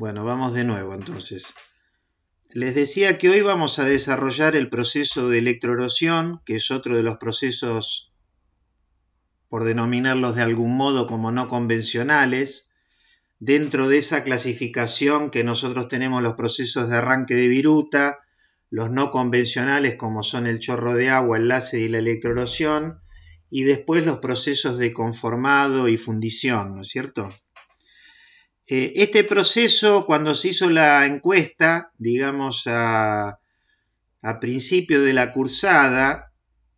Bueno, vamos de nuevo entonces. Les decía que hoy vamos a desarrollar el proceso de electroerosión, que es otro de los procesos, por denominarlos de algún modo como no convencionales, dentro de esa clasificación que nosotros tenemos los procesos de arranque de viruta, los no convencionales como son el chorro de agua, el láser y la electroerosión, y después los procesos de conformado y fundición, ¿no es cierto? Eh, este proceso, cuando se hizo la encuesta, digamos a, principio de la cursada,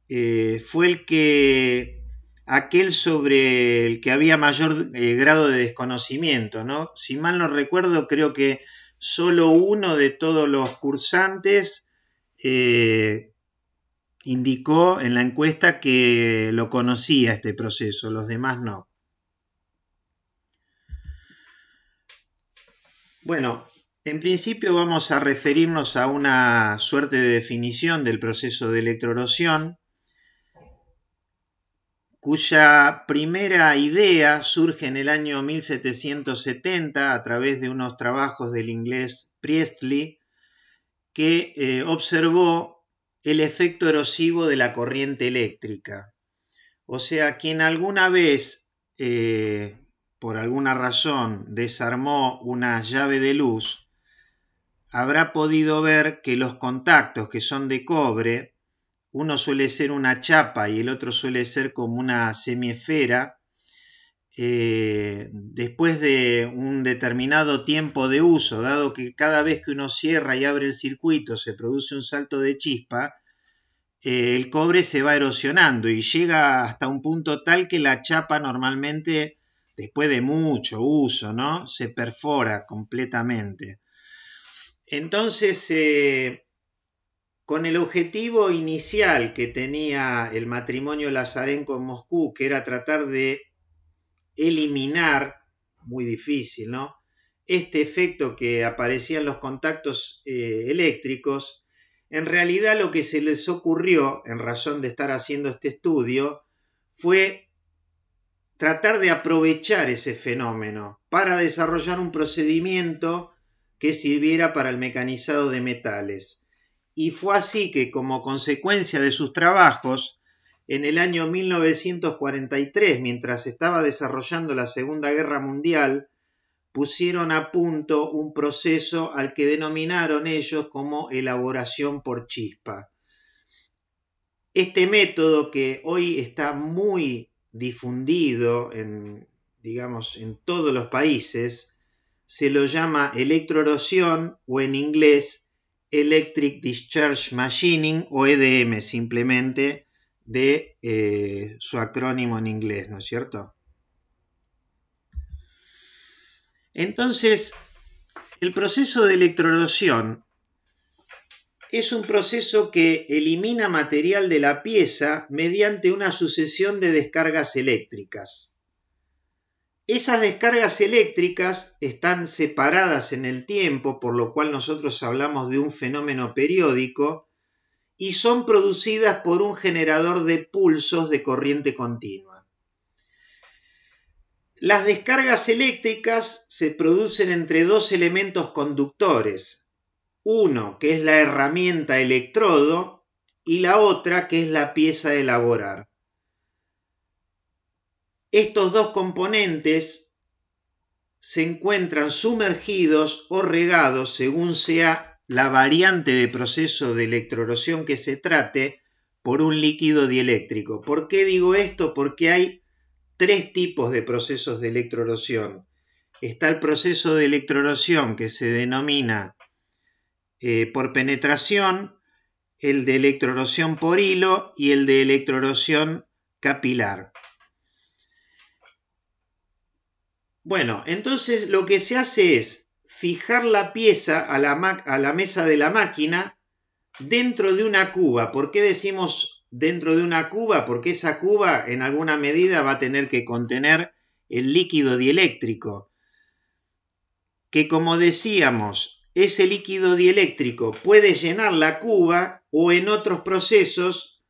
eh, fue el que aquel sobre el que había mayor eh, grado de desconocimiento, ¿no? Si mal no recuerdo, creo que solo uno de todos los cursantes indicó en la encuesta que lo conocía este proceso, los demás no. Bueno, en principio vamos a referirnos a una suerte de definición del proceso de electroerosión, cuya primera idea surge en el año 1770 a través de unos trabajos del inglés Priestley, que eh, observó el efecto erosivo de la corriente eléctrica. O sea, quien alguna vez eh, por alguna razón desarmó una llave de luz, habrá podido ver que los contactos que son de cobre, uno suele ser una chapa y el otro suele ser como una semiesfera, eh, después de un determinado tiempo de uso, dado que cada vez que uno cierra y abre el circuito se produce un salto de chispa, eh, el cobre se va erosionando y llega hasta un punto tal que la chapa normalmente después de mucho uso, ¿no? Se perfora completamente. Entonces, eh, con el objetivo inicial que tenía el matrimonio Lazarenko con Moscú, que era tratar de eliminar, muy difícil, ¿no? Este efecto que aparecía en los contactos eh, eléctricos, en realidad lo que se les ocurrió, en razón de estar haciendo este estudio, fue tratar de aprovechar ese fenómeno para desarrollar un procedimiento que sirviera para el mecanizado de metales. Y fue así que, como consecuencia de sus trabajos, en el año 1943, mientras estaba desarrollando la Segunda Guerra Mundial, pusieron a punto un proceso al que denominaron ellos como elaboración por chispa. Este método que hoy está muy difundido en, digamos, en todos los países, se lo llama electroerosión o en inglés Electric Discharge Machining o EDM simplemente de eh, su acrónimo en inglés, ¿no es cierto? Entonces, el proceso de electroerosión es un proceso que elimina material de la pieza mediante una sucesión de descargas eléctricas. Esas descargas eléctricas están separadas en el tiempo, por lo cual nosotros hablamos de un fenómeno periódico, y son producidas por un generador de pulsos de corriente continua. Las descargas eléctricas se producen entre dos elementos conductores, uno, que es la herramienta electrodo, y la otra, que es la pieza a elaborar. Estos dos componentes se encuentran sumergidos o regados según sea la variante de proceso de electroerosión que se trate por un líquido dieléctrico. ¿Por qué digo esto? Porque hay tres tipos de procesos de electroerosión. Está el proceso de electroerosión que se denomina eh, por penetración, el de electroerosión por hilo y el de electroerosión capilar. Bueno, entonces lo que se hace es fijar la pieza a la mesa de la máquina dentro de una cuba. ¿Por qué decimos dentro de una cuba? Porque esa cuba en alguna medida va a tener que contener el líquido dieléctrico, que como decíamos, ese líquido dieléctrico puede llenar la cuba o en otros procesos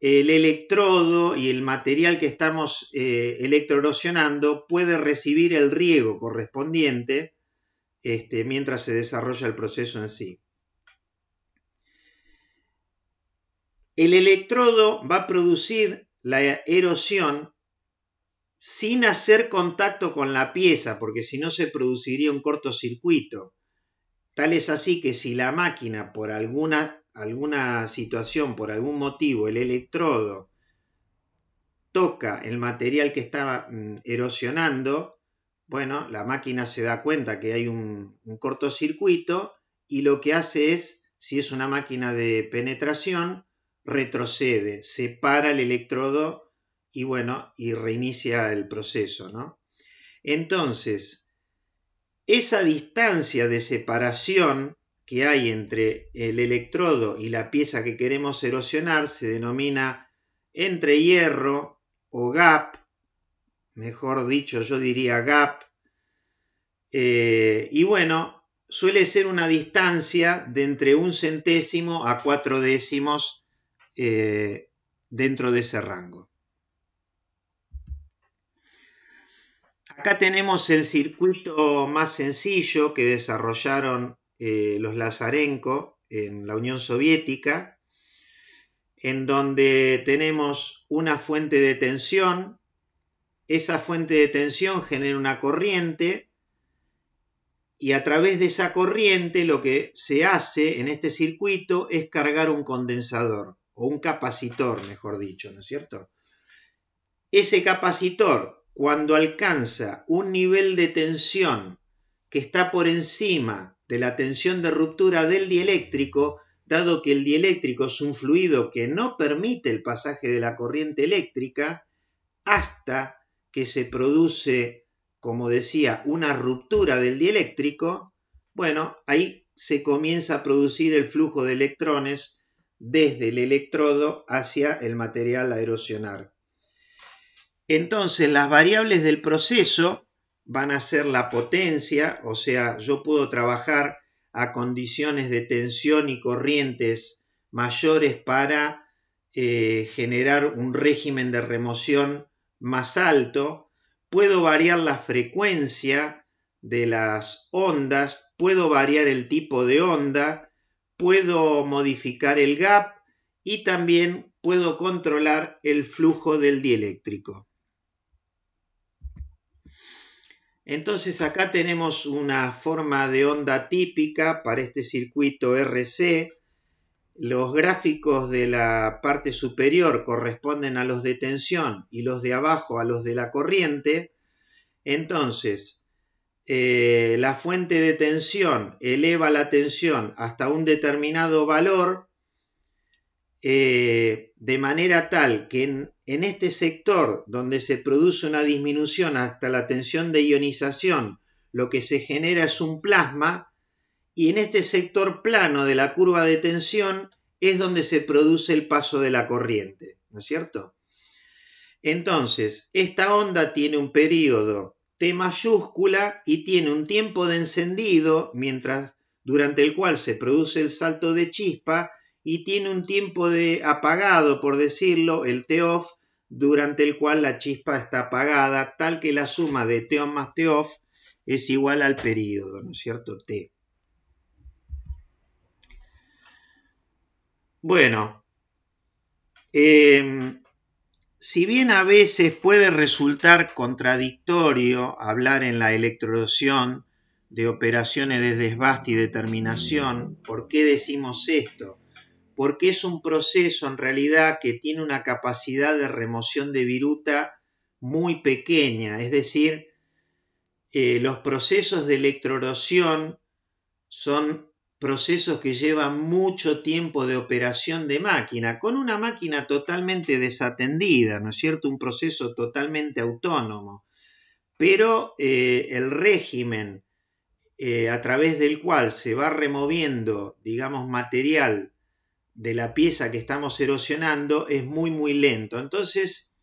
el electrodo y el material que estamos eh, electroerosionando puede recibir el riego correspondiente este, mientras se desarrolla el proceso en sí. El electrodo va a producir la erosión sin hacer contacto con la pieza, porque si no se produciría un cortocircuito. Tal es así que si la máquina por alguna, alguna situación, por algún motivo, el electrodo toca el material que estaba mm, erosionando, bueno, la máquina se da cuenta que hay un, un cortocircuito y lo que hace es, si es una máquina de penetración, retrocede, separa el electrodo y bueno, y reinicia el proceso, ¿no? Entonces, esa distancia de separación que hay entre el electrodo y la pieza que queremos erosionar se denomina entre hierro o gap, mejor dicho yo diría gap, eh, y bueno, suele ser una distancia de entre un centésimo a cuatro décimos eh, dentro de ese rango. Acá tenemos el circuito más sencillo que desarrollaron eh, los Lazarenko en la Unión Soviética, en donde tenemos una fuente de tensión. Esa fuente de tensión genera una corriente y a través de esa corriente lo que se hace en este circuito es cargar un condensador o un capacitor, mejor dicho, ¿no es cierto? Ese capacitor cuando alcanza un nivel de tensión que está por encima de la tensión de ruptura del dieléctrico, dado que el dieléctrico es un fluido que no permite el pasaje de la corriente eléctrica, hasta que se produce, como decía, una ruptura del dieléctrico, bueno, ahí se comienza a producir el flujo de electrones desde el electrodo hacia el material a erosionar. Entonces las variables del proceso van a ser la potencia, o sea, yo puedo trabajar a condiciones de tensión y corrientes mayores para eh, generar un régimen de remoción más alto, puedo variar la frecuencia de las ondas, puedo variar el tipo de onda, puedo modificar el gap y también puedo controlar el flujo del dieléctrico. Entonces acá tenemos una forma de onda típica para este circuito RC. Los gráficos de la parte superior corresponden a los de tensión y los de abajo a los de la corriente. Entonces, eh, la fuente de tensión eleva la tensión hasta un determinado valor eh, de manera tal que en en este sector donde se produce una disminución hasta la tensión de ionización, lo que se genera es un plasma, y en este sector plano de la curva de tensión es donde se produce el paso de la corriente, ¿no es cierto? Entonces, esta onda tiene un periodo T mayúscula y tiene un tiempo de encendido mientras durante el cual se produce el salto de chispa y tiene un tiempo de apagado, por decirlo, el off durante el cual la chispa está apagada, tal que la suma de teon más off es igual al periodo, ¿no es cierto? T. Bueno, em, si bien a veces puede resultar contradictorio hablar en la electrodoción de operaciones de desbaste y determinación, ¿por qué decimos esto? porque es un proceso en realidad que tiene una capacidad de remoción de viruta muy pequeña, es decir, eh, los procesos de electroerosión son procesos que llevan mucho tiempo de operación de máquina, con una máquina totalmente desatendida, ¿no es cierto? Un proceso totalmente autónomo. Pero eh, el régimen eh, a través del cual se va removiendo, digamos, material de la pieza que estamos erosionando es muy, muy lento. Entonces,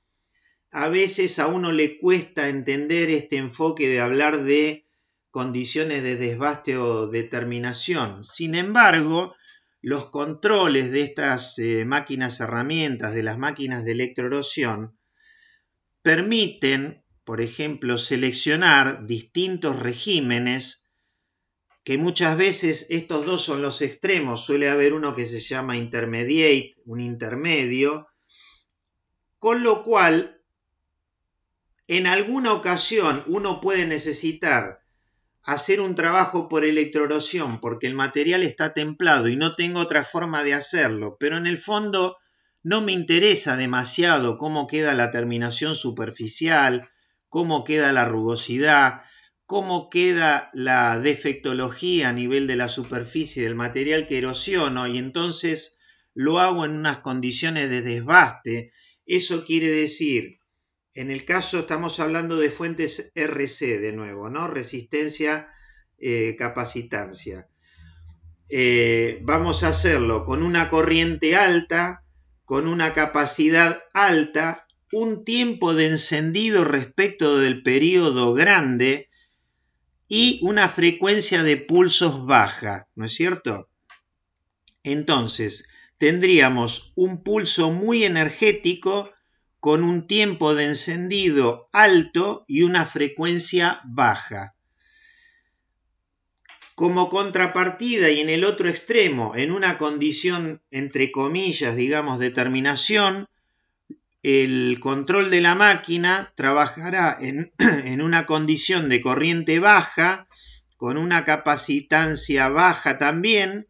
a veces a uno le cuesta entender este enfoque de hablar de condiciones de desbaste o determinación. Sin embargo, los controles de estas eh, máquinas herramientas, de las máquinas de electroerosión, permiten, por ejemplo, seleccionar distintos regímenes que muchas veces estos dos son los extremos, suele haber uno que se llama intermediate, un intermedio, con lo cual en alguna ocasión uno puede necesitar hacer un trabajo por electroerosión porque el material está templado y no tengo otra forma de hacerlo, pero en el fondo no me interesa demasiado cómo queda la terminación superficial, cómo queda la rugosidad, cómo queda la defectología a nivel de la superficie del material que erosiono y entonces lo hago en unas condiciones de desbaste. Eso quiere decir, en el caso estamos hablando de fuentes RC de nuevo, ¿no? Resistencia, eh, capacitancia. Eh, vamos a hacerlo con una corriente alta, con una capacidad alta, un tiempo de encendido respecto del periodo grande, y una frecuencia de pulsos baja, ¿no es cierto? Entonces, tendríamos un pulso muy energético con un tiempo de encendido alto y una frecuencia baja. Como contrapartida y en el otro extremo, en una condición, entre comillas, digamos, de terminación, el control de la máquina trabajará en, una condición de corriente baja, con una capacitancia baja también,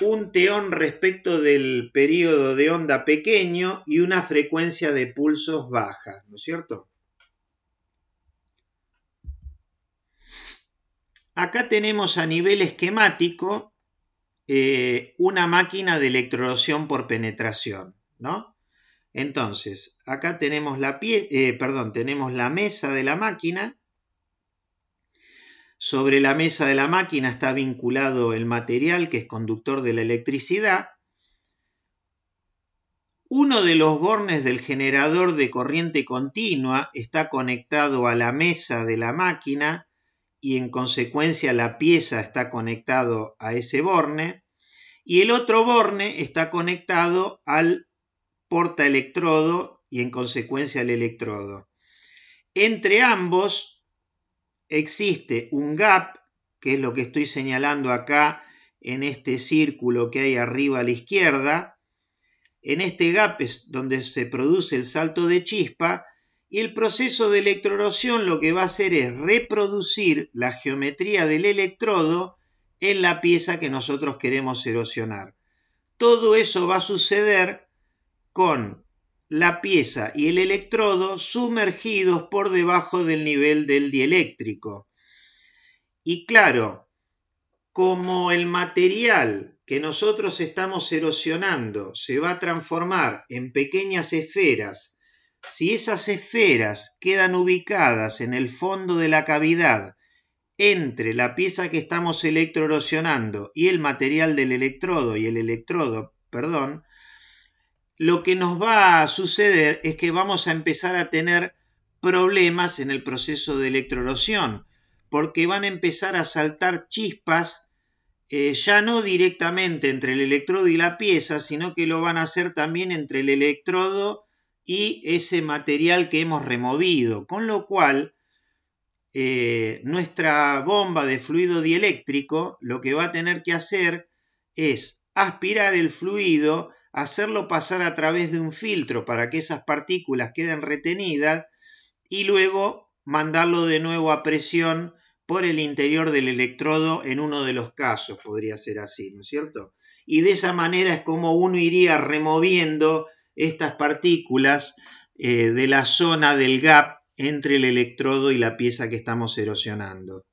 un teón respecto del periodo de onda pequeño y una frecuencia de pulsos baja, ¿no es cierto? Acá tenemos a nivel esquemático eh, una máquina de electroerosión por penetración, ¿no? Entonces, acá tenemos la, pie, eh, perdón, tenemos la mesa de la máquina. Sobre la mesa de la máquina está vinculado el material que es conductor de la electricidad. Uno de los bornes del generador de corriente continua está conectado a la mesa de la máquina y en consecuencia la pieza está conectado a ese borne y el otro borne está conectado al porta electrodo y en consecuencia el electrodo. Entre ambos existe un gap, que es lo que estoy señalando acá en este círculo que hay arriba a la izquierda. En este gap es donde se produce el salto de chispa y el proceso de electroerosión lo que va a hacer es reproducir la geometría del electrodo en la pieza que nosotros queremos erosionar. Todo eso va a suceder con la pieza y el electrodo sumergidos por debajo del nivel del dieléctrico. Y claro, como el material que nosotros estamos erosionando se va a transformar en pequeñas esferas, si esas esferas quedan ubicadas en el fondo de la cavidad entre la pieza que estamos electroerosionando y el material del electrodo y el electrodo, perdón, lo que nos va a suceder es que vamos a empezar a tener problemas en el proceso de electroerosión, porque van a empezar a saltar chispas eh, ya no directamente entre el electrodo y la pieza, sino que lo van a hacer también entre el electrodo y ese material que hemos removido, con lo cual eh, nuestra bomba de fluido dieléctrico lo que va a tener que hacer es aspirar el fluido hacerlo pasar a través de un filtro para que esas partículas queden retenidas y luego mandarlo de nuevo a presión por el interior del electrodo en uno de los casos, podría ser así, ¿no es cierto? Y de esa manera es como uno iría removiendo estas partículas eh, de la zona del gap entre el electrodo y la pieza que estamos erosionando.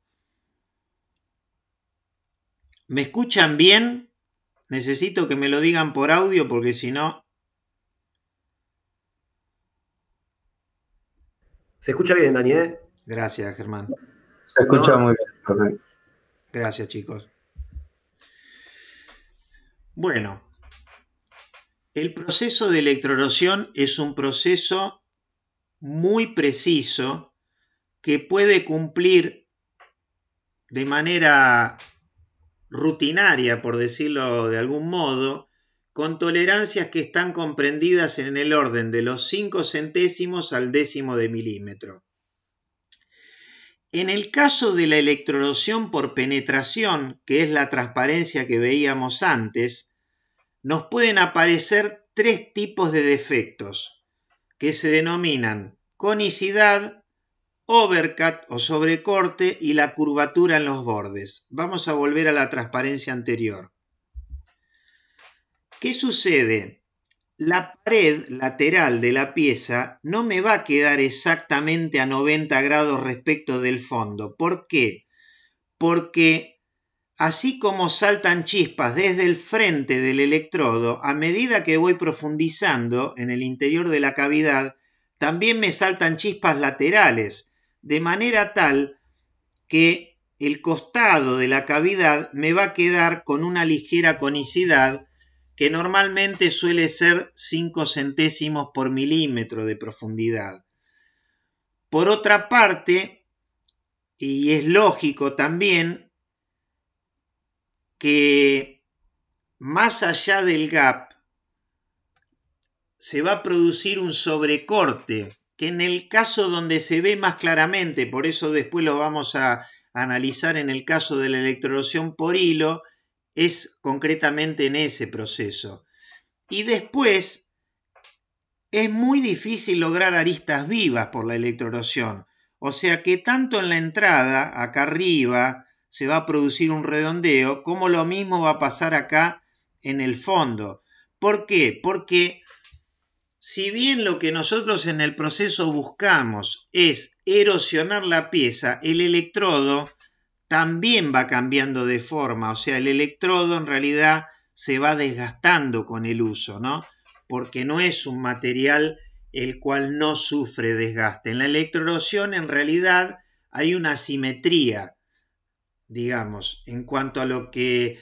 ¿Me escuchan bien? Necesito que me lo digan por audio porque si no... Se escucha bien, Daniel? Eh? Gracias, Germán. Se escucha muy bien. Gracias, chicos. Bueno, el proceso de electroerosión es un proceso muy preciso que puede cumplir de manera rutinaria, por decirlo de algún modo, con tolerancias que están comprendidas en el orden de los 5 centésimos al décimo de milímetro. En el caso de la electrolosión por penetración, que es la transparencia que veíamos antes, nos pueden aparecer tres tipos de defectos, que se denominan conicidad, overcut o sobrecorte y la curvatura en los bordes. Vamos a volver a la transparencia anterior. ¿Qué sucede? La pared lateral de la pieza no me va a quedar exactamente a 90 grados respecto del fondo. ¿Por qué? Porque así como saltan chispas desde el frente del electrodo, a medida que voy profundizando en el interior de la cavidad, también me saltan chispas laterales de manera tal que el costado de la cavidad me va a quedar con una ligera conicidad que normalmente suele ser 5 centésimos por milímetro de profundidad. Por otra parte, y es lógico también, que más allá del gap se va a producir un sobrecorte que en el caso donde se ve más claramente, por eso después lo vamos a analizar en el caso de la electroerosión por hilo, es concretamente en ese proceso. Y después es muy difícil lograr aristas vivas por la electroerosión, o sea que tanto en la entrada, acá arriba, se va a producir un redondeo, como lo mismo va a pasar acá en el fondo. ¿Por qué? Porque si bien lo que nosotros en el proceso buscamos es erosionar la pieza, el electrodo también va cambiando de forma, o sea, el electrodo en realidad se va desgastando con el uso, ¿no? Porque no es un material el cual no sufre desgaste. En la electroerosión en realidad hay una simetría, digamos, en cuanto a lo que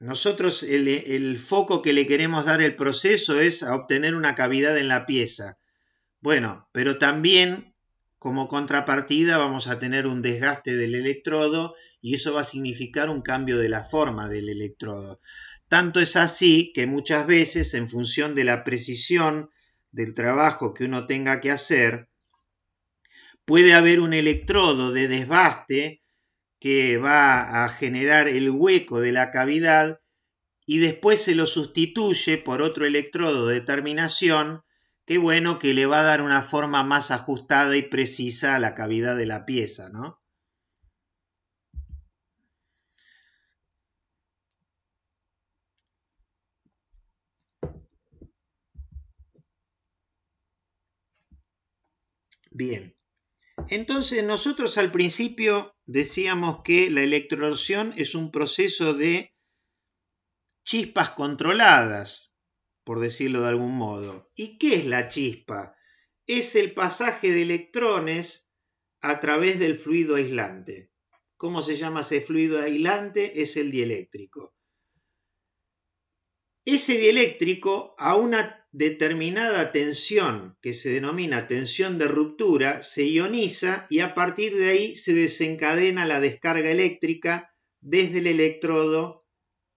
nosotros el, foco que le queremos dar el proceso es a obtener una cavidad en la pieza. Bueno, pero también como contrapartida vamos a tener un desgaste del electrodo y eso va a significar un cambio de la forma del electrodo. Tanto es así que muchas veces en función de la precisión del trabajo que uno tenga que hacer, puede haber un electrodo de desgaste que va a generar el hueco de la cavidad y después se lo sustituye por otro electrodo de terminación que bueno que le va a dar una forma más ajustada y precisa a la cavidad de la pieza, ¿no? Bien, entonces nosotros al principio decíamos que la electrosión es un proceso de chispas controladas, por decirlo de algún modo. ¿Y qué es la chispa? Es el pasaje de electrones a través del fluido aislante. ¿Cómo se llama ese fluido aislante? Es el dieléctrico. Ese dieléctrico a una determinada tensión, que se denomina tensión de ruptura, se ioniza y a partir de ahí se desencadena la descarga eléctrica desde el electrodo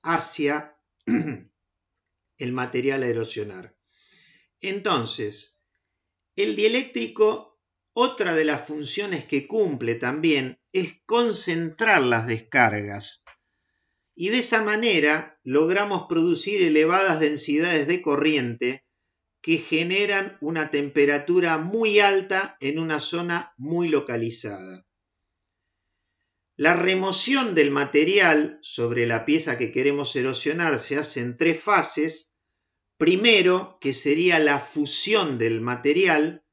hacia el material a erosionar. Entonces, el dieléctrico, otra de las funciones que cumple también es concentrar las descargas y de esa manera logramos producir elevadas densidades de corriente que generan una temperatura muy alta en una zona muy localizada. La remoción del material sobre la pieza que queremos erosionar se hace en tres fases. Primero, que sería la fusión del material,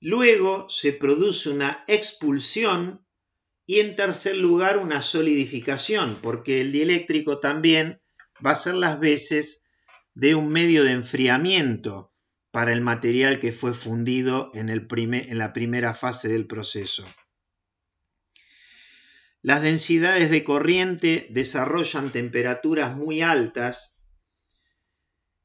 luego se produce una expulsión y en tercer lugar, una solidificación, porque el dieléctrico también va a ser las veces de un medio de enfriamiento para el material que fue fundido en, el en la primera fase del proceso. Las densidades de corriente desarrollan temperaturas muy altas.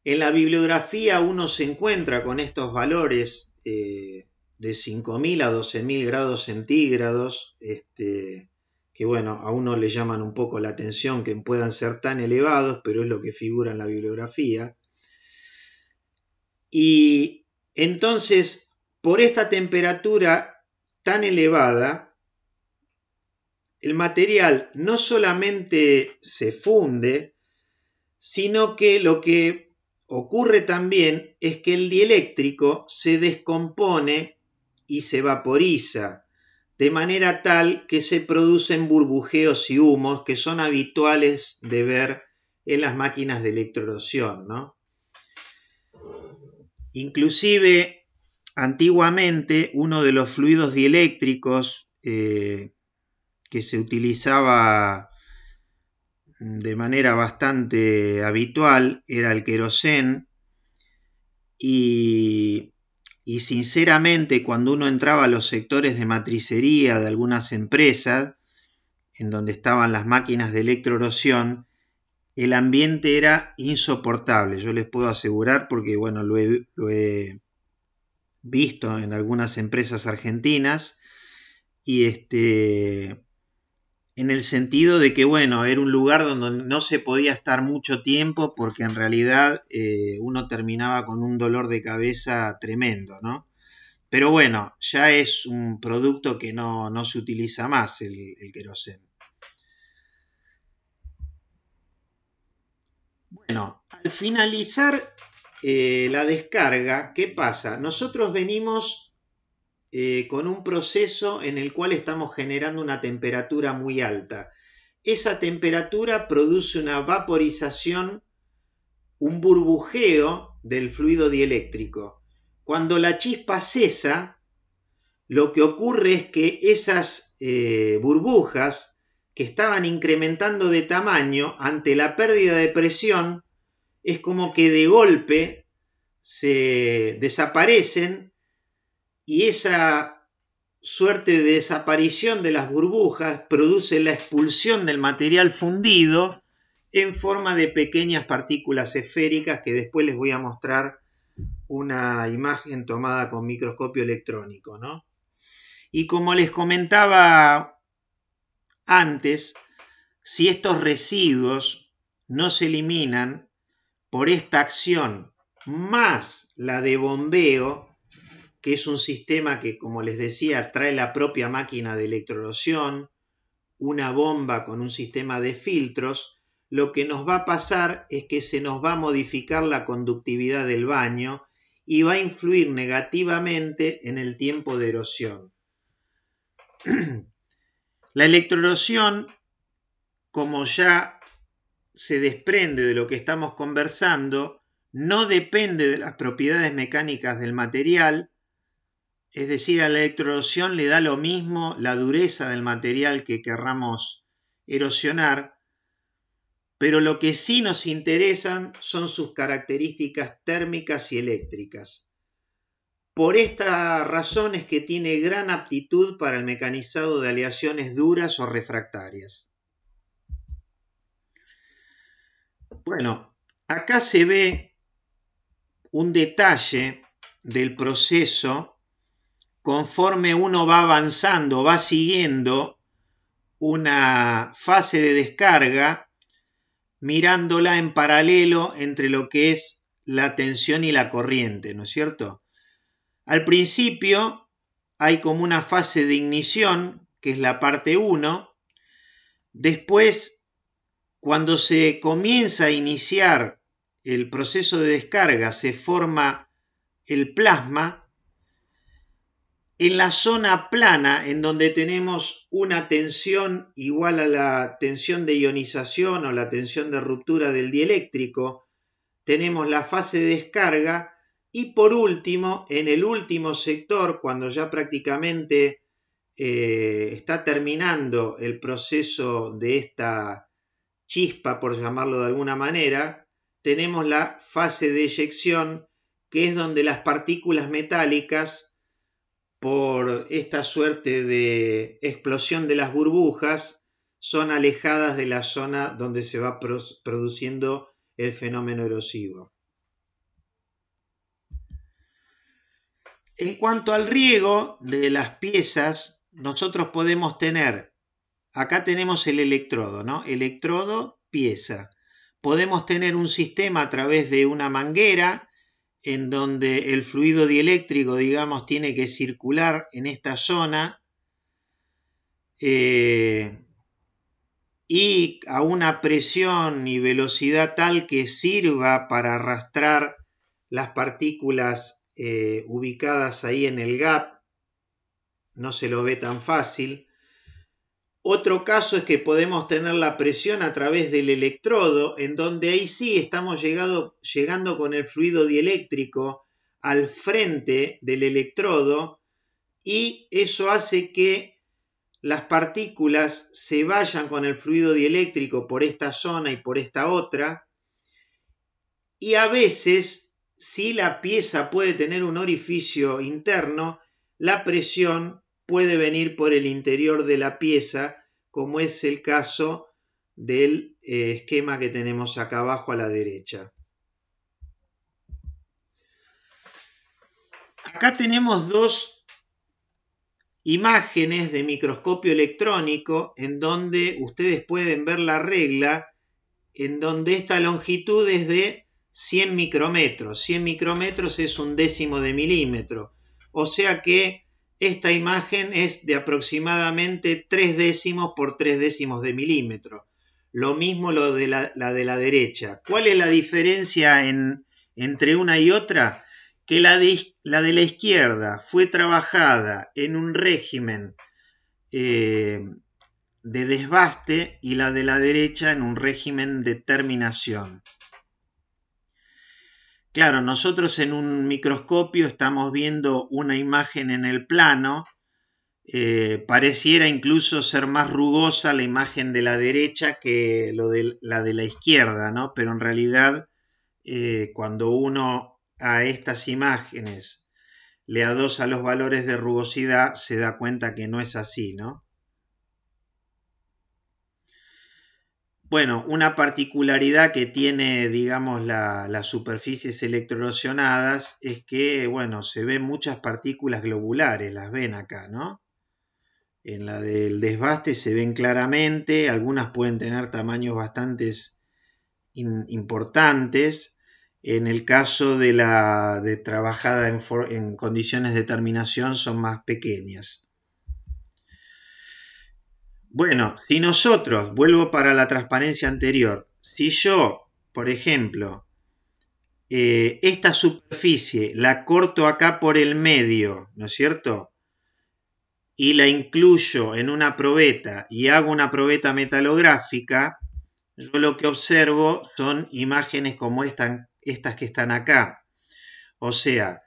En la bibliografía uno se encuentra con estos valores eh, de 5.000 a 12.000 grados centígrados, este, que bueno, a uno le llaman un poco la atención que puedan ser tan elevados, pero es lo que figura en la bibliografía. Y entonces, por esta temperatura tan elevada, el material no solamente se funde, sino que lo que ocurre también es que el dieléctrico se descompone y se vaporiza, de manera tal que se producen burbujeos y humos que son habituales de ver en las máquinas de electroerosión. ¿no? Inclusive, antiguamente, uno de los fluidos dieléctricos eh, que se utilizaba de manera bastante habitual era el querosén y y sinceramente, cuando uno entraba a los sectores de matricería de algunas empresas, en donde estaban las máquinas de electroerosión, el ambiente era insoportable, yo les puedo asegurar, porque bueno, lo he, lo he visto en algunas empresas argentinas, y este, en el sentido de que, bueno, era un lugar donde no se podía estar mucho tiempo porque en realidad eh, uno terminaba con un dolor de cabeza tremendo, ¿no? Pero bueno, ya es un producto que no, se utiliza más el, queroseno. Bueno, al finalizar eh, la descarga, ¿qué pasa? Nosotros venimos eh, con un proceso en el cual estamos generando una temperatura muy alta. Esa temperatura produce una vaporización, un burbujeo del fluido dieléctrico. Cuando la chispa cesa, lo que ocurre es que esas eh, burbujas que estaban incrementando de tamaño ante la pérdida de presión, es como que de golpe se desaparecen y esa suerte de desaparición de las burbujas produce la expulsión del material fundido en forma de pequeñas partículas esféricas que después les voy a mostrar una imagen tomada con microscopio electrónico. Y como les comentaba antes, si estos residuos no se eliminan por esta acción más la de bombeo, que es un sistema que, como les decía, trae la propia máquina de electrolosión una bomba con un sistema de filtros, lo que nos va a pasar es que se nos va a modificar la conductividad del baño y va a influir negativamente en el tiempo de erosión. la electroerosión, como ya se desprende de lo que estamos conversando, no depende de las propiedades mecánicas del material, es decir, a la electroerosión le da lo mismo la dureza del material que querramos erosionar, pero lo que sí nos interesan son sus características térmicas y eléctricas. Por esta razón es que tiene gran aptitud para el mecanizado de aleaciones duras o refractarias. Bueno, acá se ve un detalle del proceso conforme uno va avanzando, va siguiendo una fase de descarga, mirándola en paralelo entre lo que es la tensión y la corriente, ¿no es cierto? Al principio hay como una fase de ignición, que es la parte 1, después cuando se comienza a iniciar el proceso de descarga se forma el plasma, en la zona plana, en donde tenemos una tensión igual a la tensión de ionización o la tensión de ruptura del dieléctrico, tenemos la fase de descarga y por último, en el último sector, cuando ya prácticamente eh, está terminando el proceso de esta chispa, por llamarlo de alguna manera, tenemos la fase de eyección, que es donde las partículas metálicas por esta suerte de explosión de las burbujas son alejadas de la zona donde se va produciendo el fenómeno erosivo. En cuanto al riego de las piezas, nosotros podemos tener, acá tenemos el electrodo, ¿no? Electrodo, pieza. Podemos tener un sistema a través de una manguera en donde el fluido dieléctrico, digamos, tiene que circular en esta zona eh, y a una presión y velocidad tal que sirva para arrastrar las partículas eh, ubicadas ahí en el gap, no se lo ve tan fácil. Otro caso es que podemos tener la presión a través del electrodo, en donde ahí sí estamos llegando con el fluido dieléctrico al frente del electrodo y eso hace que las partículas se vayan con el fluido dieléctrico por esta zona y por esta otra. Y a veces, si la pieza puede tener un orificio interno, la presión puede venir por el interior de la pieza, como es el caso del eh, esquema que tenemos acá abajo a la derecha. Acá tenemos dos imágenes de microscopio electrónico en donde ustedes pueden ver la regla en donde esta longitud es de 100 micrómetros. 100 micrómetros es un décimo de milímetro. O sea que esta imagen es de aproximadamente 3 décimos por 3 décimos de milímetro. Lo mismo lo de la, de la derecha. ¿Cuál es la diferencia entre una y otra? Que la de, la izquierda fue trabajada en un régimen eh, de desbaste y la de la derecha en un régimen de terminación. Claro, nosotros en un microscopio estamos viendo una imagen en el plano, eh, pareciera incluso ser más rugosa la imagen de la derecha que la de la izquierda, ¿no? Pero en realidad, eh, cuando uno a estas imágenes le adosa los valores de rugosidad, se da cuenta que no es así, ¿no? Bueno, una particularidad que tiene, digamos, las superficies electroerosionadas es que, bueno, se ven muchas partículas globulares, las ven acá, ¿no? En la del desbaste se ven claramente, algunas pueden tener tamaños bastante importantes. En el caso de la trabajada en condiciones de terminación son más pequeñas. Bueno, si nosotros, vuelvo para la transparencia anterior, si yo, por ejemplo, eh, esta superficie la corto acá por el medio, ¿no es cierto? Y la incluyo en una probeta y hago una probeta metalográfica, yo lo que observo son imágenes como estas que están acá. O sea,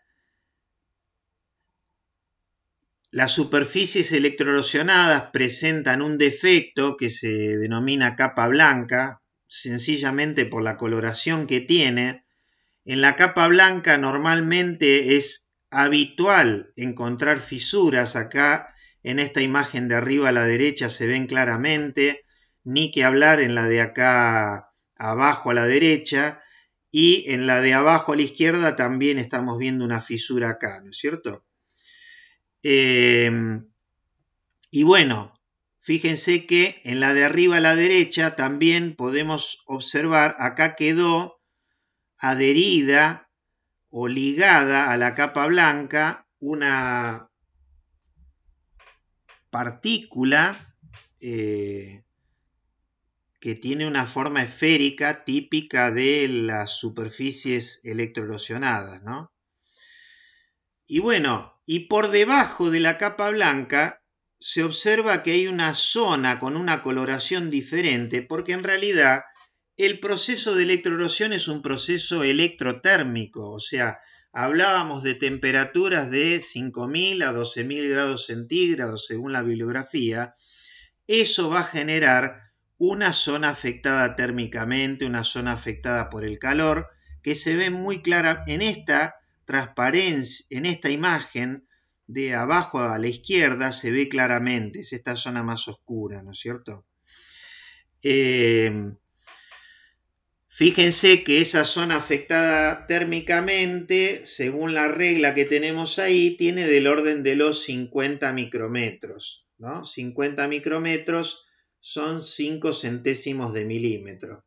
Las superficies electroerosionadas presentan un defecto que se denomina capa blanca, sencillamente por la coloración que tiene. En la capa blanca normalmente es habitual encontrar fisuras. Acá en esta imagen de arriba a la derecha se ven claramente, ni que hablar en la de acá abajo a la derecha y en la de abajo a la izquierda también estamos viendo una fisura acá, ¿no es cierto? Em, y bueno, fíjense que en la de arriba a la derecha también podemos observar, acá quedó adherida o ligada a la capa blanca una partícula eh, que tiene una forma esférica típica de las superficies electroerosionadas, ¿no? Y bueno, y por debajo de la capa blanca se observa que hay una zona con una coloración diferente porque en realidad el proceso de electroerosión es un proceso electrotérmico, o sea, hablábamos de temperaturas de 5.000 a 12.000 grados centígrados según la bibliografía, eso va a generar una zona afectada térmicamente, una zona afectada por el calor, que se ve muy clara en esta transparencia, en esta imagen de abajo a la izquierda se ve claramente, es esta zona más oscura, ¿no es cierto? Em, fíjense que esa zona afectada térmicamente, según la regla que tenemos ahí, tiene del orden de los 50 micrometros, ¿no? 50 micrometros son 5 centésimos de milímetro.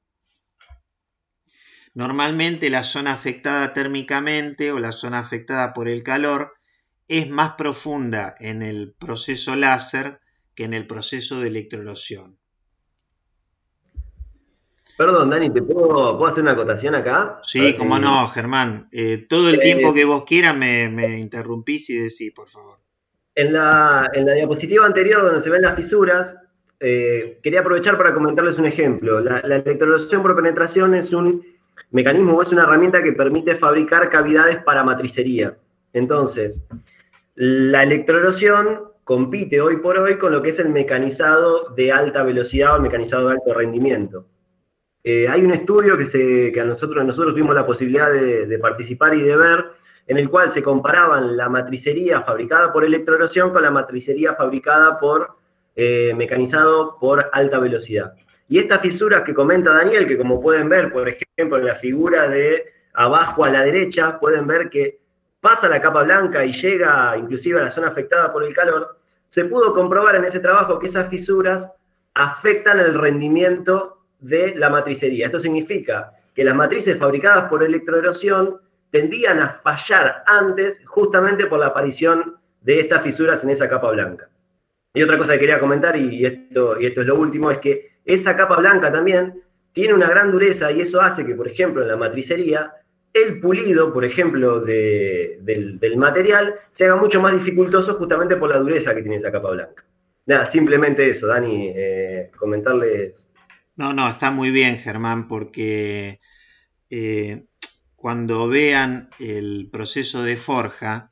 Normalmente la zona afectada térmicamente o la zona afectada por el calor es más profunda en el proceso láser que en el proceso de electrolosión. Perdón, Dani, ¿te puedo, hacer una acotación acá? Sí, cómo no, Germán. Eh, todo el tiempo que vos quieras me, interrumpís y decís, por favor. En la, diapositiva anterior donde se ven las fisuras, eh, quería aprovechar para comentarles un ejemplo. La, la electrolosión por penetración es un Mecanismo es una herramienta que permite fabricar cavidades para matricería. Entonces, la electroerosión compite hoy por hoy con lo que es el mecanizado de alta velocidad o el mecanizado de alto rendimiento. Eh, hay un estudio que, se, a nosotros, nosotros tuvimos la posibilidad de, participar y de ver, en el cual se comparaban la matricería fabricada por electroerosión con la matricería fabricada por eh, mecanizado por alta velocidad. Y estas fisuras que comenta Daniel, que como pueden ver, por ejemplo, en la figura de abajo a la derecha, pueden ver que pasa la capa blanca y llega inclusive a la zona afectada por el calor, se pudo comprobar en ese trabajo que esas fisuras afectan el rendimiento de la matricería. Esto significa que las matrices fabricadas por electroerosión tendían a fallar antes justamente por la aparición de estas fisuras en esa capa blanca. Y otra cosa que quería comentar, y esto, y esto es lo último, es que esa capa blanca también tiene una gran dureza y eso hace que, por ejemplo, en la matricería, el pulido, por ejemplo, del, material se haga mucho más dificultoso justamente por la dureza que tiene esa capa blanca. Nada, simplemente eso, Dani, eh, comentarles. No, no, está muy bien, Germán, porque eh, cuando vean el proceso de forja,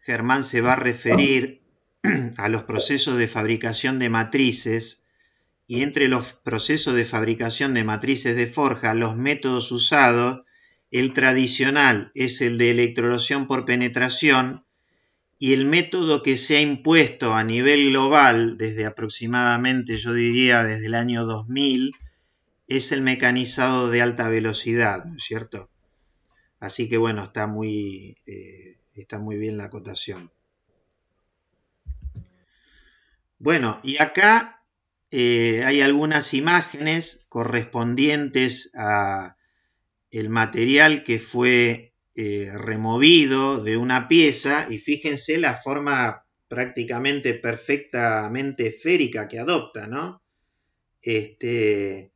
Germán se va a referir ah. a los procesos de fabricación de matrices y entre los procesos de fabricación de matrices de forja, los métodos usados, el tradicional es el de electrolosión por penetración y el método que se ha impuesto a nivel global desde aproximadamente, yo diría, desde el año 2000, es el mecanizado de alta velocidad, ¿no es cierto? Así que bueno, está muy, eh, está muy bien la acotación. Bueno, y acá eh, hay algunas imágenes correspondientes a el material que fue eh, removido de una pieza y fíjense la forma prácticamente perfectamente esférica que adopta, ¿no? Este,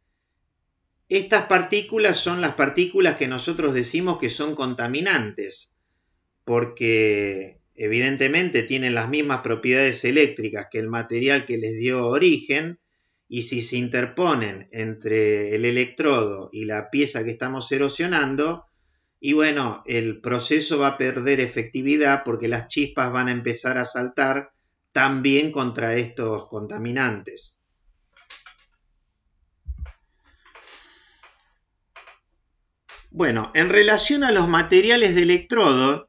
estas partículas son las partículas que nosotros decimos que son contaminantes, porque evidentemente tienen las mismas propiedades eléctricas que el material que les dio origen, y si se interponen entre el electrodo y la pieza que estamos erosionando, y bueno, el proceso va a perder efectividad porque las chispas van a empezar a saltar también contra estos contaminantes. Bueno, en relación a los materiales de electrodo,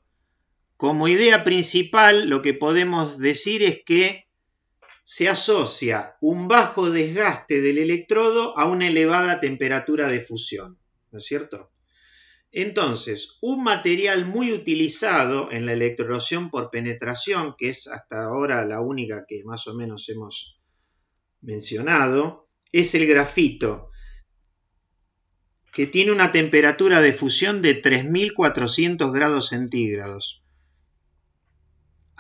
como idea principal lo que podemos decir es que se asocia un bajo desgaste del electrodo a una elevada temperatura de fusión, ¿no es cierto? Entonces, un material muy utilizado en la electroerosión por penetración, que es hasta ahora la única que más o menos hemos mencionado, es el grafito, que tiene una temperatura de fusión de 3400 grados centígrados.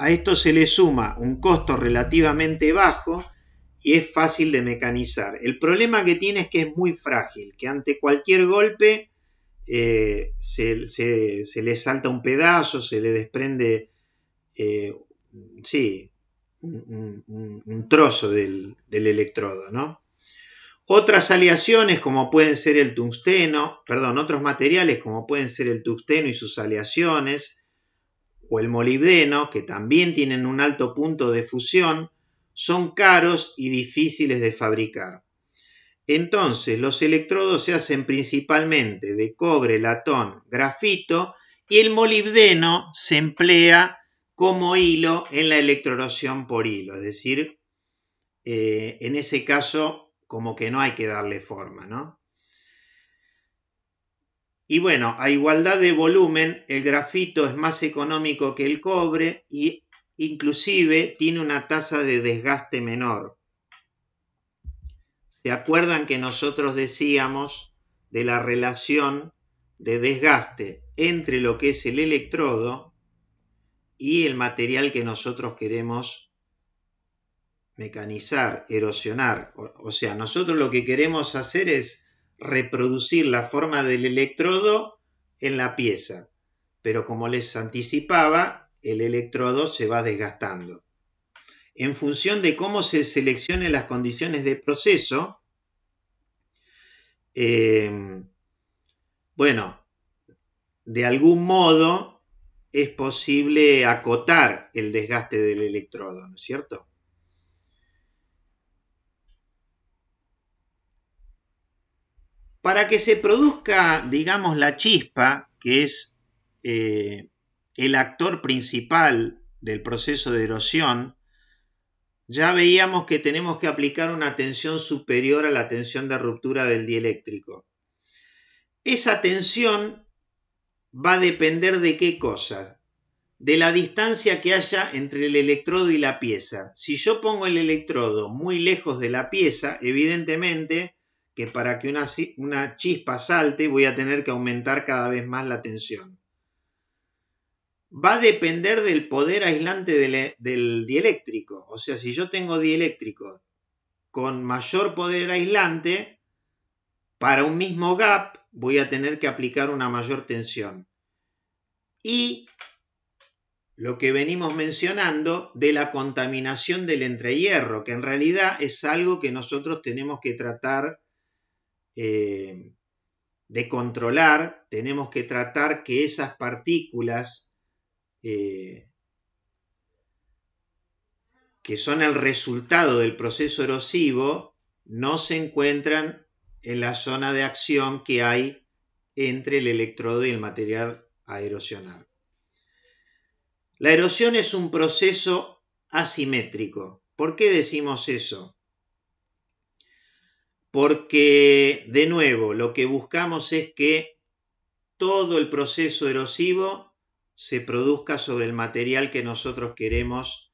A esto se le suma un costo relativamente bajo y es fácil de mecanizar. El problema que tiene es que es muy frágil, que ante cualquier golpe eh, se, le salta un pedazo, se le desprende, eh, sí, un, trozo del, electrodo, ¿no? Otras aleaciones como pueden ser el tungsteno, perdón, otros materiales como pueden ser el tungsteno y sus aleaciones, o el molibdeno, que también tienen un alto punto de fusión, son caros y difíciles de fabricar. Entonces, los electrodos se hacen principalmente de cobre, latón, grafito y el molibdeno se emplea como hilo en la electrorosión por hilo, es decir, eh, en ese caso como que no hay que darle forma, ¿no? Y bueno, a igualdad de volumen, el grafito es más económico que el cobre e inclusive tiene una tasa de desgaste menor. ¿Se acuerdan que nosotros decíamos de la relación de desgaste entre lo que es el electrodo y el material que nosotros queremos mecanizar, erosionar? O, sea, nosotros lo que queremos hacer es reproducir la forma del electrodo en la pieza, pero como les anticipaba, el electrodo se va desgastando. En función de cómo se seleccionen las condiciones de proceso, eh, bueno, de algún modo es posible acotar el desgaste del electrodo, ¿no es cierto? Para que se produzca, digamos, la chispa, que es eh, el actor principal del proceso de erosión, ya veíamos que tenemos que aplicar una tensión superior a la tensión de ruptura del dieléctrico. Esa tensión va a depender de qué cosa? De la distancia que haya entre el electrodo y la pieza. Si yo pongo el electrodo muy lejos de la pieza, evidentemente que para que una, una chispa salte voy a tener que aumentar cada vez más la tensión. Va a depender del poder aislante del, del dieléctrico. O sea, si yo tengo dieléctrico con mayor poder aislante, para un mismo gap voy a tener que aplicar una mayor tensión. Y lo que venimos mencionando de la contaminación del entrehierro, que en realidad es algo que nosotros tenemos que tratar eh, de controlar, tenemos que tratar que esas partículas eh, que son el resultado del proceso erosivo no se encuentran en la zona de acción que hay entre el electrodo y el material a erosionar. La erosión es un proceso asimétrico. ¿Por qué decimos eso? porque de nuevo lo que buscamos es que todo el proceso erosivo se produzca sobre el material que nosotros queremos,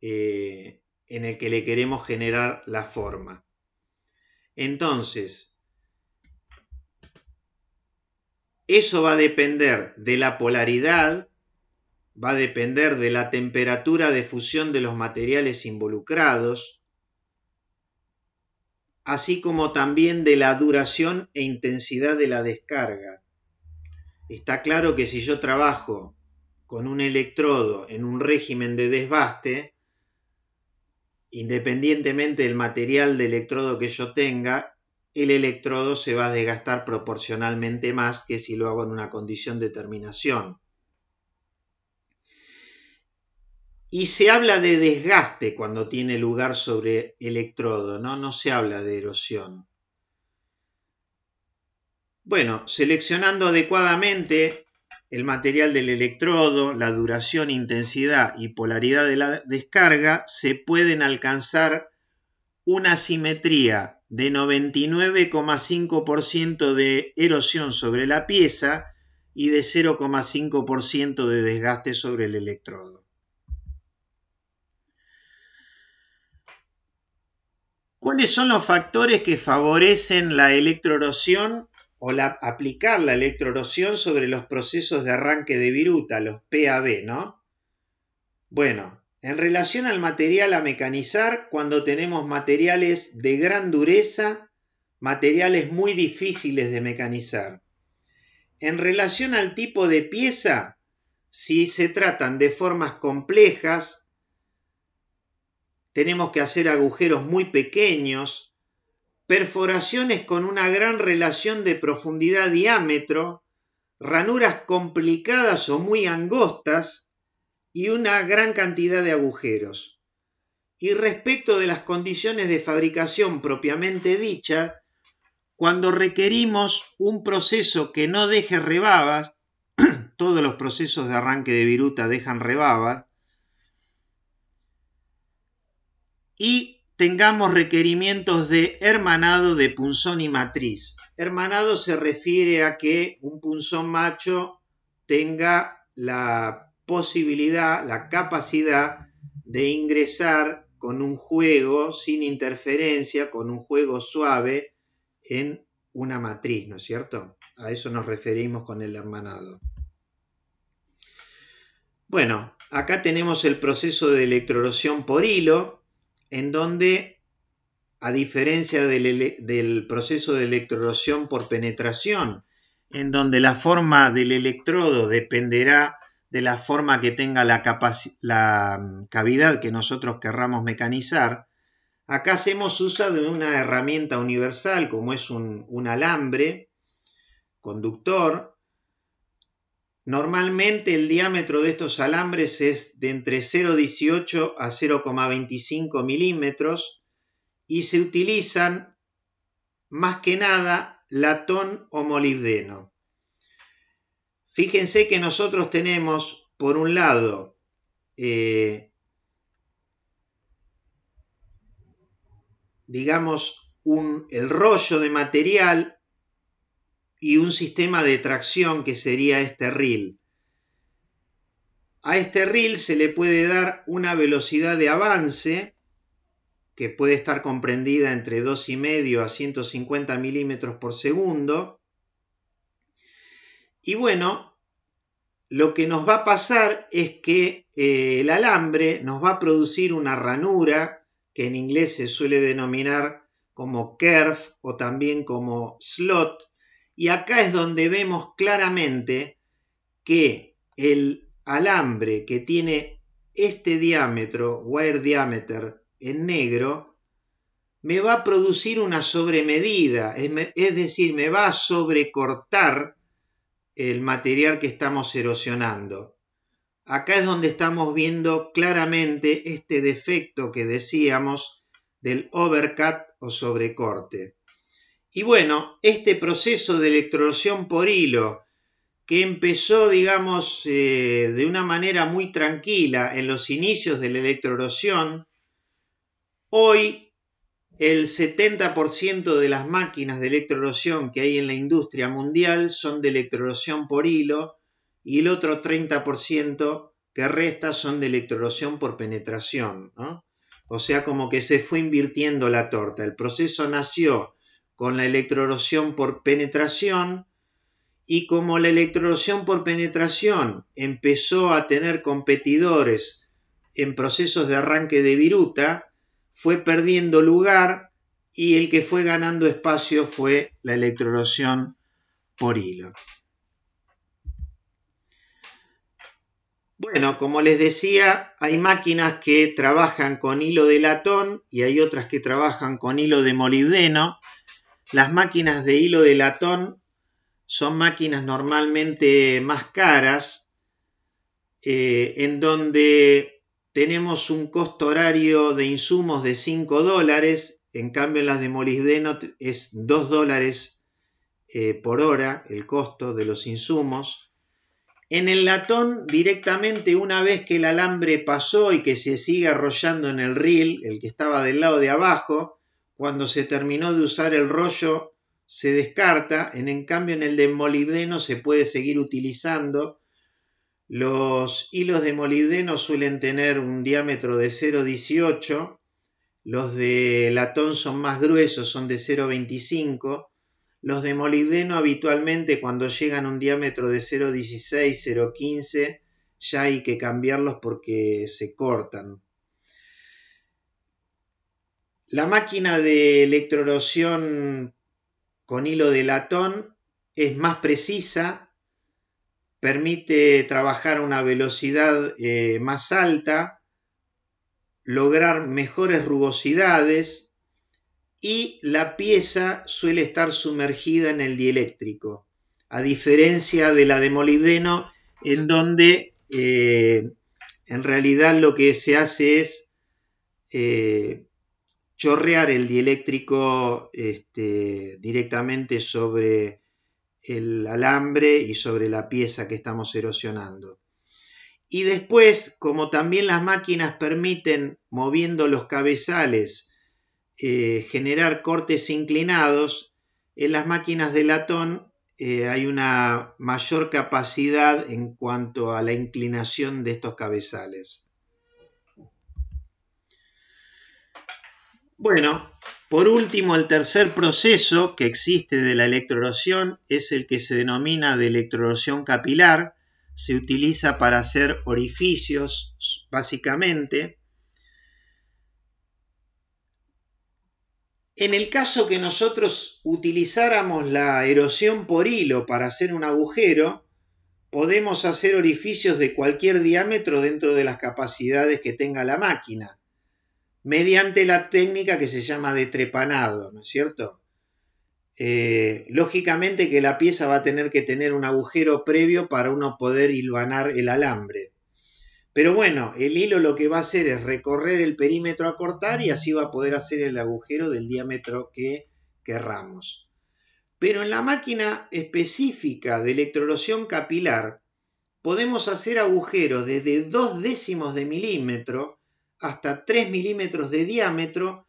eh, en el que le queremos generar la forma. Entonces, eso va a depender de la polaridad, va a depender de la temperatura de fusión de los materiales involucrados, así como también de la duración e intensidad de la descarga. Está claro que si yo trabajo con un electrodo en un régimen de desbaste, independientemente del material de electrodo que yo tenga, el electrodo se va a desgastar proporcionalmente más que si lo hago en una condición de terminación. Y se habla de desgaste cuando tiene lugar sobre electrodo, ¿no? No se habla de erosión. Bueno, seleccionando adecuadamente el material del electrodo, la duración, intensidad y polaridad de la descarga, se pueden alcanzar una simetría de 99,5% de erosión sobre la pieza y de 0,5% de desgaste sobre el electrodo. ¿Cuáles son los factores que favorecen la electroerosión o aplicar la electroerosión sobre los procesos de arranque de viruta, los PAB, ¿no? Bueno, en relación al material a mecanizar, cuando tenemos materiales de gran dureza, materiales muy difíciles de mecanizar. En relación al tipo de pieza, si se tratan de formas complejas, tenemos que hacer agujeros muy pequeños, perforaciones con una gran relación de profundidad-diámetro, ranuras complicadas o muy angostas y una gran cantidad de agujeros. Y respecto de las condiciones de fabricación propiamente dicha, cuando requerimos un proceso que no deje rebabas, todos los procesos de arranque de viruta dejan rebabas, y tengamos requerimientos de hermanado de punzón y matriz. Hermanado se refiere a que un punzón macho tenga la posibilidad, la capacidad de ingresar con un juego sin interferencia, con un juego suave en una matriz, ¿no es cierto? A eso nos referimos con el hermanado. Bueno, acá tenemos el proceso de electroerosión por hilo, en donde, a diferencia del, proceso de electroerosión por penetración, en donde la forma del electrodo dependerá de la forma que tenga la, mm, cavidad que nosotros querramos mecanizar, acá hacemos uso de una herramienta universal como es un alambre conductor Normalmente el diámetro de estos alambres es de entre 0,18 a 0,25 milímetros y se utilizan más que nada latón o molibdeno. Fíjense que nosotros tenemos, por un lado, eh, digamos, el rollo de material y un sistema de tracción que sería este reel. A este reel se le puede dar una velocidad de avance que puede estar comprendida entre 2,5 a 150 milímetros por segundo. Y bueno, lo que nos va a pasar es que eh, el alambre nos va a producir una ranura que en inglés se suele denominar como kerf o también como slot, y acá es donde vemos claramente que el alambre que tiene este diámetro, wire diameter, en negro, me va a producir una sobremedida, es decir, me va a sobrecortar el material que estamos erosionando. Acá es donde estamos viendo claramente este defecto que decíamos del overcut o sobrecorte. Y bueno, este proceso de electrorosión por hilo, que empezó, digamos, eh, de una manera muy tranquila en los inicios de la electroerosión, hoy el 70% de las máquinas de electroerosión que hay en la industria mundial son de electrorosión por hilo y el otro 30% que resta son de electrorosión por penetración. O sea, como que se fue invirtiendo la torta. El proceso nació con la electroerosión por penetración y como la electroerosión por penetración empezó a tener competidores en procesos de arranque de viruta, fue perdiendo lugar y el que fue ganando espacio fue la electroerosión por hilo. Bueno, como les decía, hay máquinas que trabajan con hilo de latón y hay otras que trabajan con hilo de molibdeno. Las máquinas de hilo de latón son máquinas normalmente más caras, eh, en donde tenemos un costo horario de insumos de 5 dólares, en cambio en las de molibdeno es 2 dólares eh, por hora el costo de los insumos. En el latón directamente una vez que el alambre pasó y que se sigue arrollando en el reel, el que estaba del lado de abajo, cuando se terminó de usar el rollo se descarta, en, cambio en el de molibdeno se puede seguir utilizando. Los hilos de molibdeno suelen tener un diámetro de 0,18, los de latón son más gruesos, son de 0,25, los de molibdeno habitualmente cuando llegan a un diámetro de 0,16, 0,15 ya hay que cambiarlos porque se cortan, la máquina de electroerosión con hilo de latón es más precisa, permite trabajar a una velocidad eh, más alta, lograr mejores rugosidades y la pieza suele estar sumergida en el dieléctrico, a diferencia de la de molibdeno en donde eh, en realidad lo que se hace es eh, chorrear el dieléctrico este, directamente sobre el alambre y sobre la pieza que estamos erosionando. Y después, como también las máquinas permiten, moviendo los cabezales, eh, generar cortes inclinados, en las máquinas de latón eh, hay una mayor capacidad en cuanto a la inclinación de estos cabezales. Bueno, por último, el tercer proceso que existe de la electroerosión es el que se denomina de electroerosión capilar. Se utiliza para hacer orificios, básicamente. En el caso que nosotros utilizáramos la erosión por hilo para hacer un agujero, podemos hacer orificios de cualquier diámetro dentro de las capacidades que tenga la máquina mediante la técnica que se llama de trepanado, ¿no es cierto? Eh, lógicamente que la pieza va a tener que tener un agujero previo para uno poder hilvanar el alambre. Pero bueno, el hilo lo que va a hacer es recorrer el perímetro a cortar y así va a poder hacer el agujero del diámetro que querramos. Pero en la máquina específica de electrolosión capilar podemos hacer agujeros desde dos décimos de milímetro hasta 3 milímetros de diámetro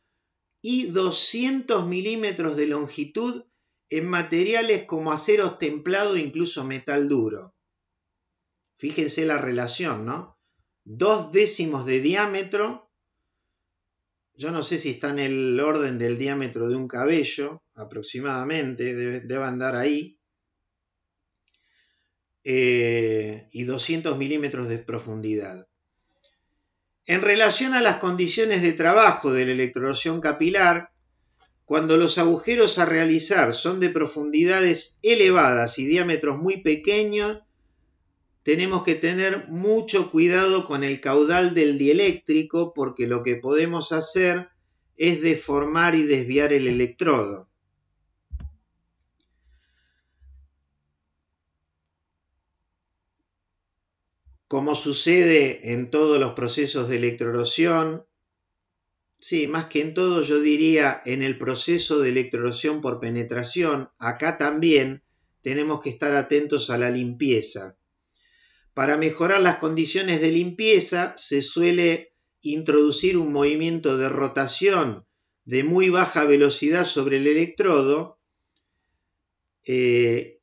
y 200 milímetros de longitud en materiales como acero templado e incluso metal duro. Fíjense la relación, ¿no? Dos décimos de diámetro. Yo no sé si está en el orden del diámetro de un cabello, aproximadamente, debe, andar ahí. Eh, y 200 milímetros de profundidad. En relación a las condiciones de trabajo de la electroerosión capilar, cuando los agujeros a realizar son de profundidades elevadas y diámetros muy pequeños, tenemos que tener mucho cuidado con el caudal del dieléctrico porque lo que podemos hacer es deformar y desviar el electrodo. como sucede en todos los procesos de electroerosión, sí, más que en todo yo diría en el proceso de electroerosión por penetración, acá también tenemos que estar atentos a la limpieza. Para mejorar las condiciones de limpieza se suele introducir un movimiento de rotación de muy baja velocidad sobre el electrodo, eh,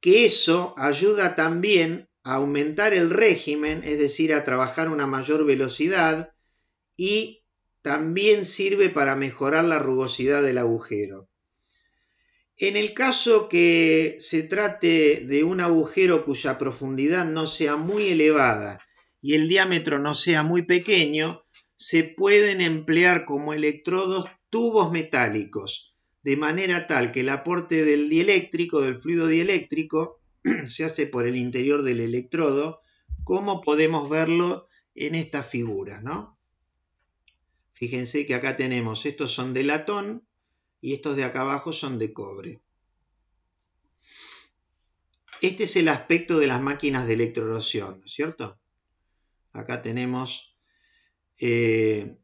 que eso ayuda también aumentar el régimen, es decir, a trabajar una mayor velocidad y también sirve para mejorar la rugosidad del agujero. En el caso que se trate de un agujero cuya profundidad no sea muy elevada y el diámetro no sea muy pequeño, se pueden emplear como electrodos tubos metálicos, de manera tal que el aporte del dieléctrico, del fluido dieléctrico, se hace por el interior del electrodo, como podemos verlo en esta figura, ¿no? Fíjense que acá tenemos, estos son de latón y estos de acá abajo son de cobre. Este es el aspecto de las máquinas de electroerosión, ¿no es cierto? Acá tenemos, eh,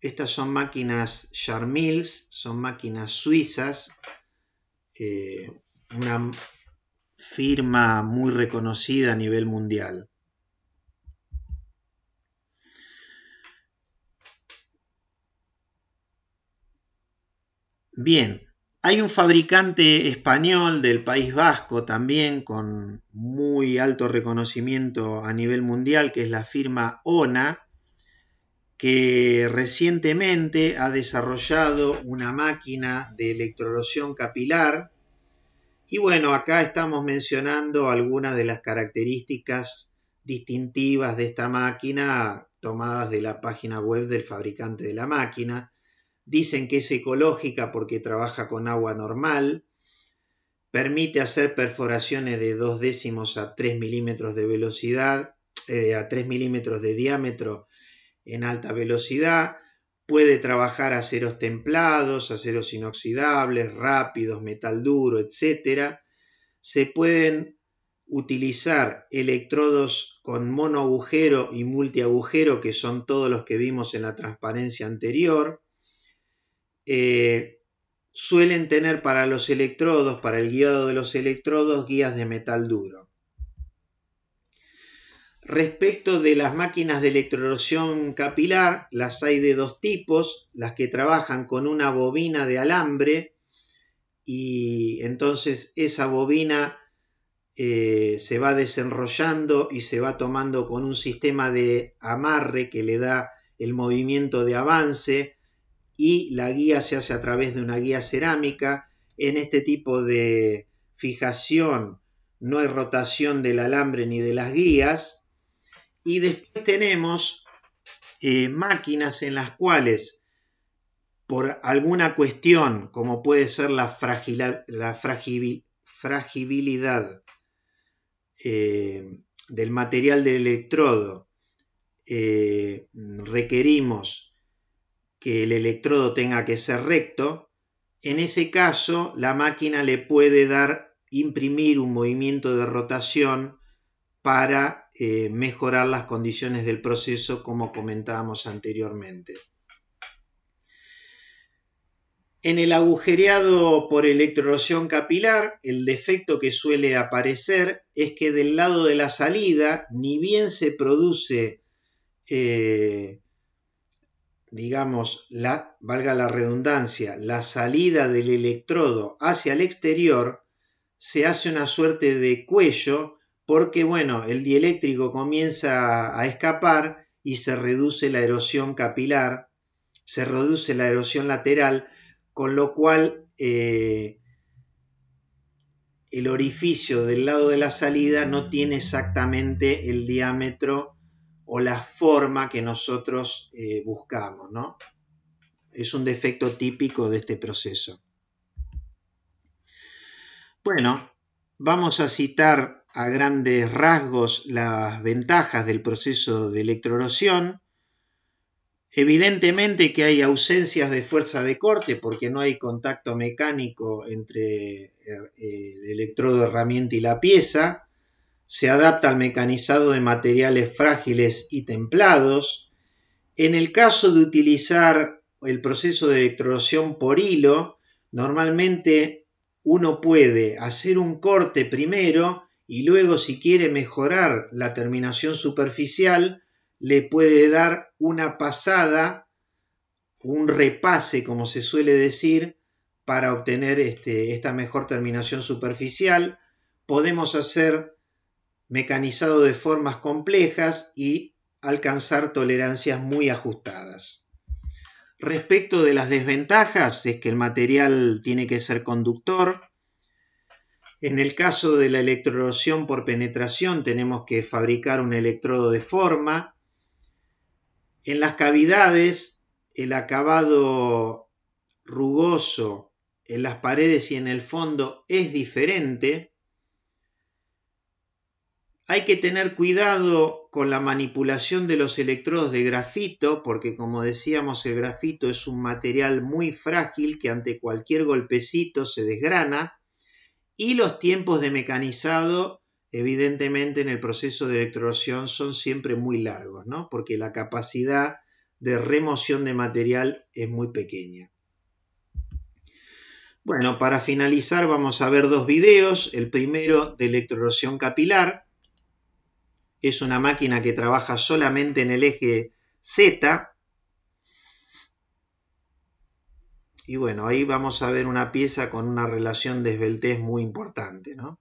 estas son máquinas Charmils, son máquinas suizas, eh, una firma muy reconocida a nivel mundial. Bien, hay un fabricante español del País Vasco también con muy alto reconocimiento a nivel mundial, que es la firma ONA, que recientemente ha desarrollado una máquina de electrolosión capilar y bueno, acá estamos mencionando algunas de las características distintivas de esta máquina tomadas de la página web del fabricante de la máquina. Dicen que es ecológica porque trabaja con agua normal, permite hacer perforaciones de 2 décimos a 3 milímetros de velocidad, eh, a 3 milímetros de diámetro en alta velocidad, Puede trabajar aceros templados, aceros inoxidables, rápidos, metal duro, etc. Se pueden utilizar electrodos con monoagujero y multiagujero, que son todos los que vimos en la transparencia anterior. Eh, suelen tener para los electrodos, para el guiado de los electrodos, guías de metal duro. Respecto de las máquinas de electroerosión capilar, las hay de dos tipos, las que trabajan con una bobina de alambre y entonces esa bobina eh, se va desenrollando y se va tomando con un sistema de amarre que le da el movimiento de avance y la guía se hace a través de una guía cerámica. En este tipo de fijación no hay rotación del alambre ni de las guías y después tenemos eh, máquinas en las cuales por alguna cuestión, como puede ser la, fragilidad eh, del material del electrodo, eh, requerimos que el electrodo tenga que ser recto, en ese caso la máquina le puede dar imprimir un movimiento de rotación para eh, mejorar las condiciones del proceso como comentábamos anteriormente. En el agujereado por electroerosión capilar, el defecto que suele aparecer es que del lado de la salida, ni bien se produce, eh, digamos, la, valga la redundancia, la salida del electrodo hacia el exterior, se hace una suerte de cuello porque bueno, el dieléctrico comienza a escapar y se reduce la erosión capilar, se reduce la erosión lateral, con lo cual eh, el orificio del lado de la salida no tiene exactamente el diámetro o la forma que nosotros eh, buscamos, ¿no? Es un defecto típico de este proceso. Bueno, vamos a citar a grandes rasgos las ventajas del proceso de electroerosión. Evidentemente que hay ausencias de fuerza de corte porque no hay contacto mecánico entre eh, el electrodo herramienta y la pieza. Se adapta al mecanizado de materiales frágiles y templados. En el caso de utilizar el proceso de electroerosión por hilo, normalmente uno puede hacer un corte primero y luego si quiere mejorar la terminación superficial, le puede dar una pasada, un repase, como se suele decir, para obtener este, esta mejor terminación superficial. Podemos hacer mecanizado de formas complejas y alcanzar tolerancias muy ajustadas. Respecto de las desventajas, es que el material tiene que ser conductor, en el caso de la electroerosión por penetración tenemos que fabricar un electrodo de forma. En las cavidades el acabado rugoso en las paredes y en el fondo es diferente. Hay que tener cuidado con la manipulación de los electrodos de grafito, porque como decíamos, el grafito es un material muy frágil que ante cualquier golpecito se desgrana y los tiempos de mecanizado, evidentemente en el proceso de electroerosión son siempre muy largos, ¿no? porque la capacidad de remoción de material es muy pequeña. Bueno, para finalizar vamos a ver dos videos. El primero de electroerosión capilar. Es una máquina que trabaja solamente en el eje Z. Y bueno, ahí vamos a ver una pieza con una relación de esbeltez muy importante, ¿no?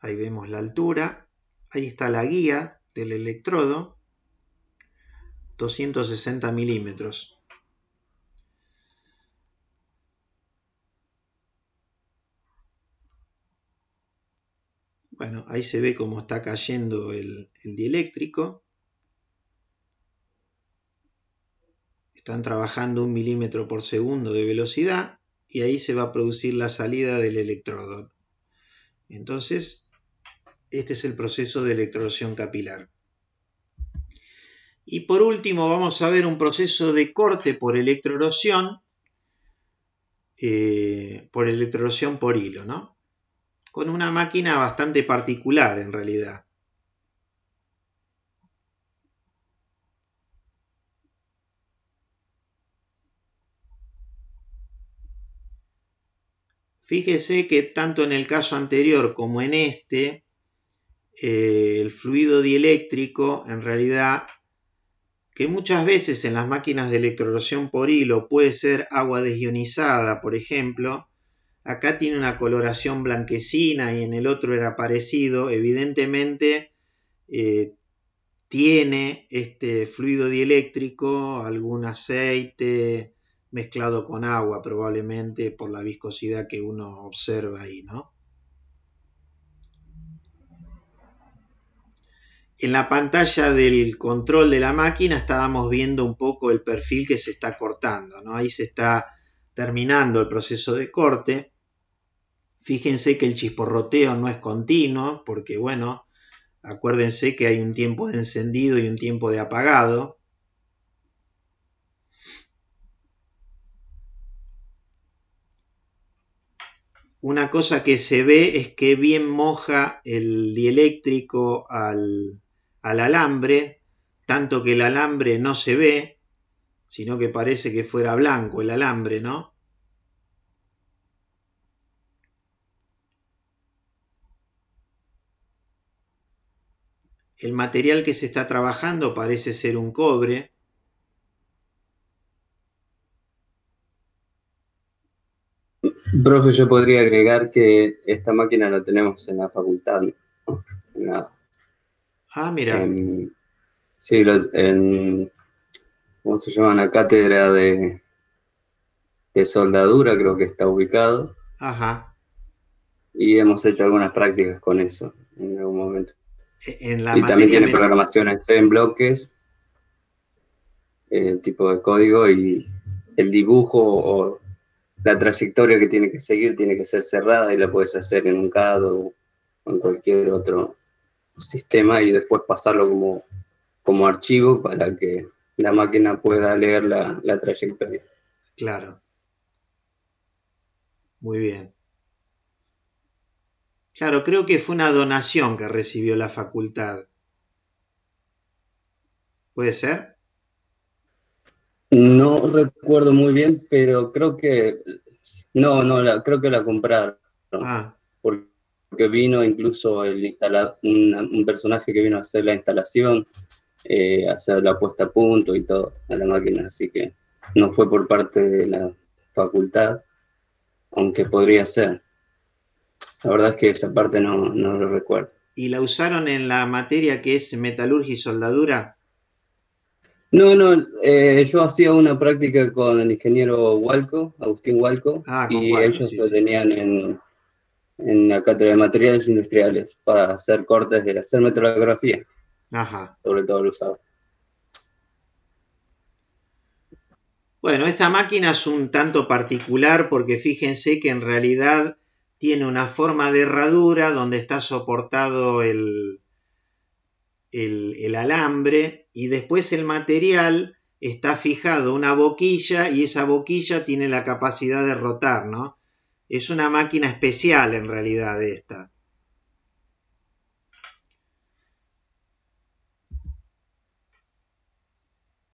Ahí vemos la altura, ahí está la guía del electrodo, 260 milímetros. Bueno, ahí se ve cómo está cayendo el dieléctrico. Están trabajando un milímetro por segundo de velocidad y ahí se va a producir la salida del electrodo. Entonces, este es el proceso de electroerosión capilar. Y por último vamos a ver un proceso de corte por electroerosión, eh, por electroerosión por hilo, ¿no? Con una máquina bastante particular en realidad. Fíjese que tanto en el caso anterior como en este, eh, el fluido dieléctrico en realidad que muchas veces en las máquinas de electroerosión por hilo puede ser agua desionizada, por ejemplo, acá tiene una coloración blanquecina y en el otro era parecido, evidentemente eh, tiene este fluido dieléctrico, algún aceite, mezclado con agua, probablemente por la viscosidad que uno observa ahí, ¿no? En la pantalla del control de la máquina estábamos viendo un poco el perfil que se está cortando, ¿no? Ahí se está terminando el proceso de corte. Fíjense que el chisporroteo no es continuo, porque bueno, acuérdense que hay un tiempo de encendido y un tiempo de apagado. una cosa que se ve es que bien moja el dieléctrico al, al alambre, tanto que el alambre no se ve, sino que parece que fuera blanco el alambre, ¿no? El material que se está trabajando parece ser un cobre, Profe, yo podría agregar que esta máquina la tenemos en la facultad. ah, mira. sí, en, ¿cómo se llama? En la cátedra de, de soldadura creo que está ubicado. Ajá. Y hemos hecho algunas prácticas con eso en algún momento. E, y también tiene programación en bloques, el eh, tipo de código y el dibujo o la trayectoria que tiene que seguir tiene que ser cerrada y la puedes hacer en un CAD o en cualquier otro sistema y después pasarlo como, como archivo para que la máquina pueda leer la, la trayectoria. Claro. Muy bien. Claro, creo que fue una donación que recibió la facultad. ¿Puede ser? No recuerdo muy bien, pero creo que no, no, la, creo que la compraron. Ah. Porque vino incluso el un, personaje que vino a hacer la instalación, eh, hacer la puesta a punto y todo a la máquina, así que no fue por parte de la facultad, aunque podría ser. La verdad es que esa parte no, no lo recuerdo. ¿Y la usaron en la materia que es metalurgia y soldadura? No, no, eh, yo hacía una práctica con el ingeniero Walco, Agustín Hualco ah, y ellos lo tenían en, la cátedra de materiales industriales para hacer cortes de hacer metrografía. Ajá. Sobre todo lo usaba. Bueno, esta máquina es un tanto particular porque fíjense que en realidad tiene una forma de herradura donde está soportado el, el alambre y después el material está fijado una boquilla y esa boquilla tiene la capacidad de rotar, ¿no? Es una máquina especial en realidad esta.